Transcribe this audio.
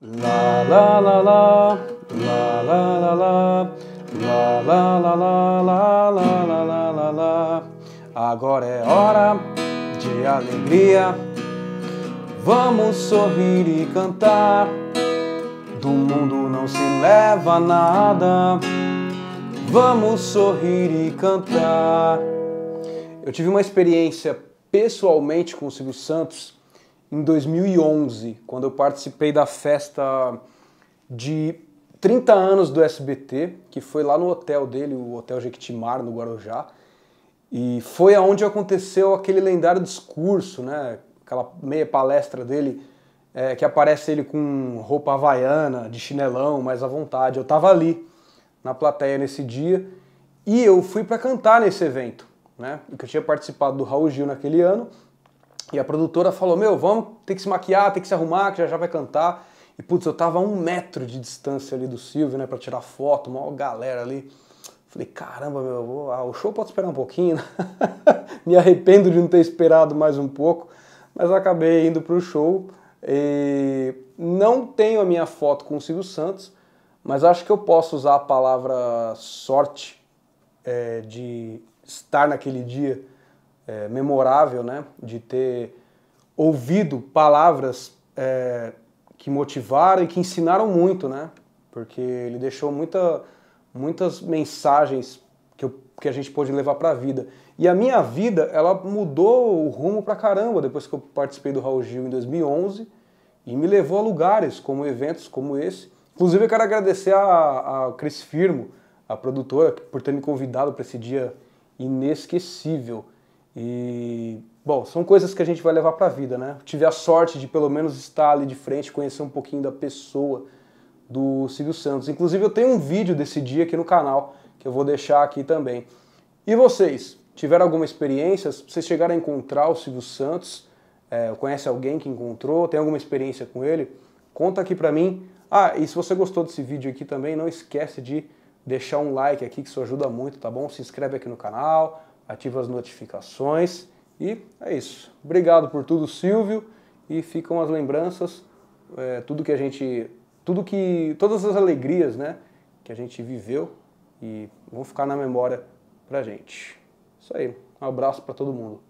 La la la la, la la la la, la la la la la la la la la la. Agora é hora de alegria. Vamos sorrir e cantar. Do mundo não se leva nada. Vamos sorrir e cantar. Eu tive uma experiência pessoalmente com o Silvio Santos em 2011, quando eu participei da festa de 30 anos do SBT, que foi lá no hotel dele, o Hotel Jequitimar, no Guarujá. E foi aonde aconteceu aquele lendário discurso, né? Aquela meia palestra dele, é, que aparece ele com roupa havaiana, de chinelão, mais à vontade. Eu estava ali, na plateia nesse dia, e eu fui para cantar nesse evento, né? Porque eu tinha participado do Raul Gil naquele ano, e a produtora falou: Meu, vamos ter que se maquiar, tem que se arrumar, que já já vai cantar. E putz, eu tava a um metro de distância ali do Silvio, né, pra tirar foto, uma galera ali. Falei: Caramba, meu, vou, ah, o show pode esperar um pouquinho. Né? Me arrependo de não ter esperado mais um pouco, mas acabei indo pro show. E não tenho a minha foto com o Silvio Santos, mas acho que eu posso usar a palavra sorte é, de estar naquele dia é, memorável, né? De ter ouvido palavras é, que motivaram e que ensinaram muito, né? Porque ele deixou muita, muitas mensagens que, eu, que a gente pôde levar para a vida. E a minha vida, ela mudou o rumo para caramba depois que eu participei do Raul Gil em 2011 e me levou a lugares como eventos como esse. Inclusive, eu quero agradecer a, a Cris Firmo, a produtora, por ter me convidado para esse dia inesquecível. E, bom, são coisas que a gente vai levar para a vida, né? Tive a sorte de pelo menos estar ali de frente, conhecer um pouquinho da pessoa do Silvio Santos. Inclusive, eu tenho um vídeo desse dia aqui no canal que eu vou deixar aqui também. E vocês, tiveram alguma experiência? Vocês chegaram a encontrar o Silvio Santos? É, conhece alguém que encontrou? Tem alguma experiência com ele? Conta aqui pra mim. Ah, e se você gostou desse vídeo aqui também, não esquece de deixar um like aqui que isso ajuda muito, tá bom? Se inscreve aqui no canal, ativa as notificações e é isso. Obrigado por tudo, Silvio, e ficam as lembranças, é, tudo que a gente, tudo que, todas as alegrias, né, que a gente viveu e vão ficar na memória pra gente. Isso aí. Um abraço para todo mundo.